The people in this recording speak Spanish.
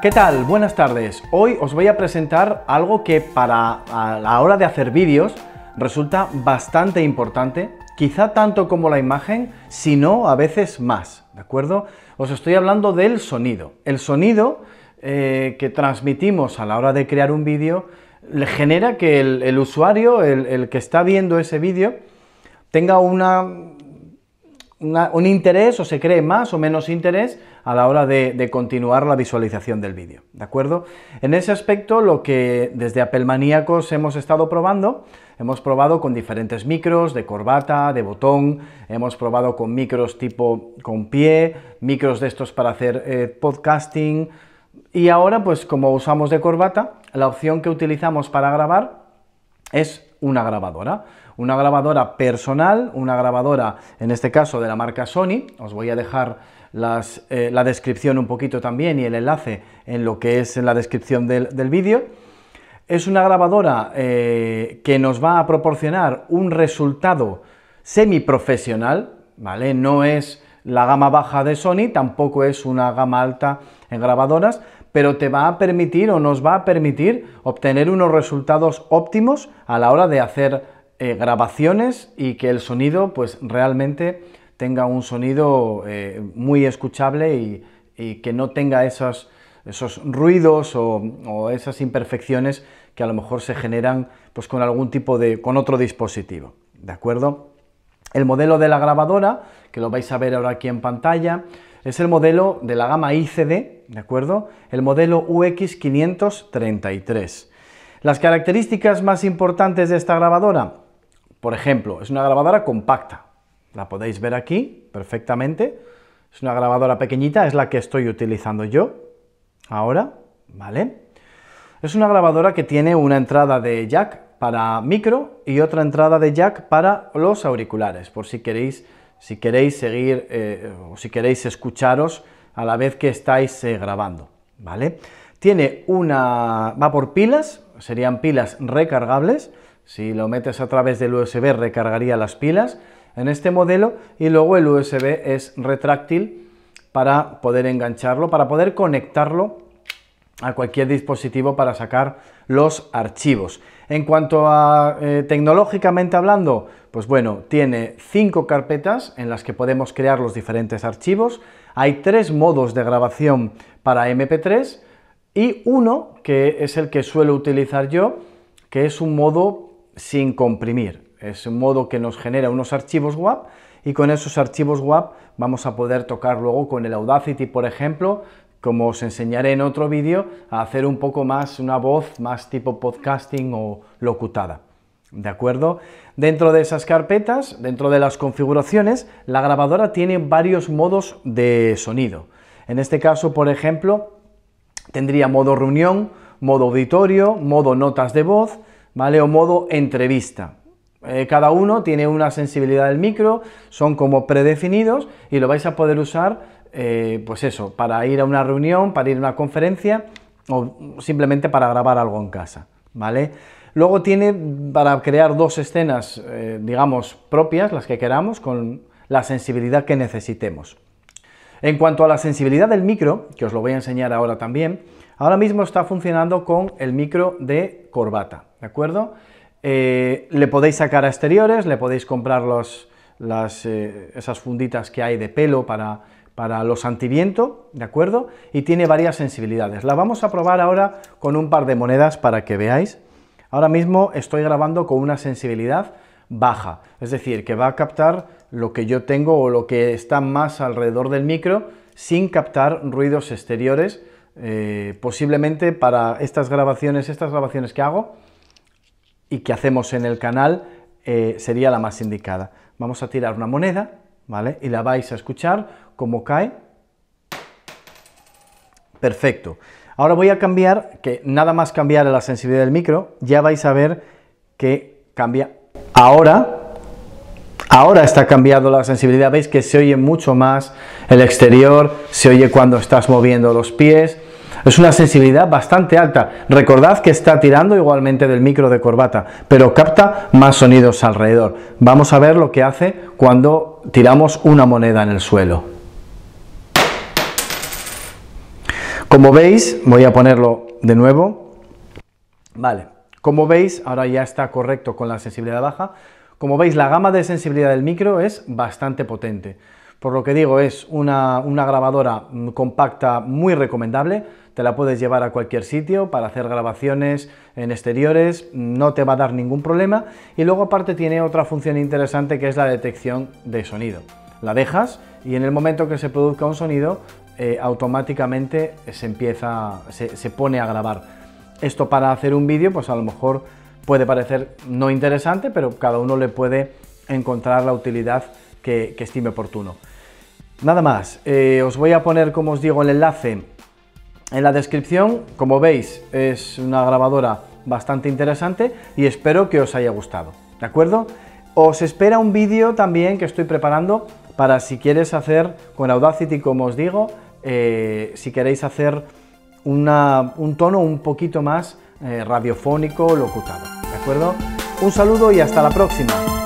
¿Qué tal? Buenas tardes. Hoy os voy a presentar algo que para a la hora de hacer vídeos resulta bastante importante, quizá tanto como la imagen, sino a veces más, ¿de acuerdo? Os estoy hablando del sonido. El sonido eh, que transmitimos a la hora de crear un vídeo le genera que el, usuario, el, el que está viendo ese vídeo, tenga una un interés o se cree más o menos interés a la hora de, continuar la visualización del vídeo. ¿De acuerdo? En ese aspecto, lo que desde Apple hemos estado probando, hemos probado con diferentes micros de corbata, de botón, hemos probado con micros tipo con pie, micros de estos para hacer eh, podcasting. Y ahora, pues como usamos de corbata, la opción que utilizamos para grabar es una grabadora una grabadora personal, una grabadora en este caso de la marca Sony, os voy a dejar eh, la descripción un poquito también y el enlace en lo que es en la descripción del, del vídeo. Es una grabadora eh, que nos va a proporcionar un resultado semiprofesional, ¿vale? No es la gama baja de Sony, tampoco es una gama alta en grabadoras, pero te va a permitir o nos va a permitir obtener unos resultados óptimos a la hora de hacer eh, grabaciones y que el sonido pues realmente tenga un sonido eh, muy escuchable y, que no tenga esos, esos ruidos o, o, esas imperfecciones que a lo mejor se generan pues con algún tipo de, con otro dispositivo, ¿de acuerdo? El modelo de la grabadora, que lo vais a ver ahora aquí en pantalla, es el modelo de la gama ICD, ¿de acuerdo? El modelo UX533. Las características más importantes de esta grabadora, por ejemplo, es una grabadora compacta. La podéis ver aquí perfectamente. Es una grabadora pequeñita, es la que estoy utilizando yo ahora, ¿vale? Es una grabadora que tiene una entrada de jack para micro y otra entrada de jack para los auriculares, por si queréis, si queréis seguir eh, o si queréis escucharos a la vez que estáis eh, grabando, ¿vale? Tiene una... va por pilas, serían pilas recargables. Si lo metes a través del USB recargaría las pilas en este modelo y luego el USB es retráctil para poder engancharlo, para poder conectarlo a cualquier dispositivo para sacar los archivos. En cuanto a eh, tecnológicamente hablando, pues bueno, tiene cinco carpetas en las que podemos crear los diferentes archivos. Hay tres modos de grabación para MP3 y uno que es el que suelo utilizar yo, que es un modo sin comprimir. Es un modo que nos genera unos archivos WAP y con esos archivos WAP vamos a poder tocar luego con el Audacity, por ejemplo, como os enseñaré en otro vídeo, a hacer un poco más una voz más tipo podcasting o locutada. ¿De acuerdo? Dentro de esas carpetas, dentro de las configuraciones, la grabadora tiene varios modos de sonido. En este caso, por ejemplo, Tendría modo reunión, modo auditorio, modo notas de voz, ¿vale? O modo entrevista. Eh, cada uno tiene una sensibilidad del micro, son como predefinidos y lo vais a poder usar, eh, pues eso, para ir a una reunión, para ir a una conferencia o simplemente para grabar algo en casa, ¿vale? Luego tiene para crear dos escenas, eh, digamos, propias, las que queramos, con la sensibilidad que necesitemos. En cuanto a la sensibilidad del micro, que os lo voy a enseñar ahora también, ahora mismo está funcionando con el micro de corbata, ¿de acuerdo? Eh, le podéis sacar a exteriores, le podéis comprar las, eh, esas funditas que hay de pelo para, para los antiviento, ¿de acuerdo? Y tiene varias sensibilidades. La vamos a probar ahora con un par de monedas para que veáis. Ahora mismo estoy grabando con una sensibilidad baja, es decir, que va a captar lo que yo tengo o lo que está más alrededor del micro sin captar ruidos exteriores. Eh, posiblemente para estas grabaciones, estas grabaciones que hago y que hacemos en el canal, eh, sería la más indicada. Vamos a tirar una moneda, ¿vale? Y la vais a escuchar como cae. Perfecto. Ahora voy a cambiar, que nada más cambiar la sensibilidad del micro, ya vais a ver que cambia Ahora, ahora está cambiando la sensibilidad, veis que se oye mucho más el exterior, se oye cuando estás moviendo los pies. Es una sensibilidad bastante alta. Recordad que está tirando igualmente del micro de corbata, pero capta más sonidos alrededor. Vamos a ver lo que hace cuando tiramos una moneda en el suelo. Como veis, voy a ponerlo de nuevo. Vale, como veis, ahora ya está correcto con la sensibilidad baja, como veis la gama de sensibilidad del micro es bastante potente. Por lo que digo, es una, grabadora mm, compacta muy recomendable, te la puedes llevar a cualquier sitio para hacer grabaciones en exteriores, no te va a dar ningún problema y luego aparte tiene otra función interesante que es la detección de sonido. La dejas y en el momento que se produzca un sonido, eh, automáticamente empieza, se pone a grabar esto para hacer un vídeo, pues a lo mejor puede parecer no interesante, pero cada uno le puede encontrar la utilidad que, estime oportuno. Nada más, eh, os voy a poner, como os digo, el enlace en la descripción. Como veis, es una grabadora bastante interesante y espero que os haya gustado, ¿de acuerdo? Os espera un vídeo también que estoy preparando para si quieres hacer con Audacity, como os digo, eh, si queréis hacer un tono un poquito más eh, radiofónico, locutado. ¿De acuerdo? Un saludo y hasta la próxima.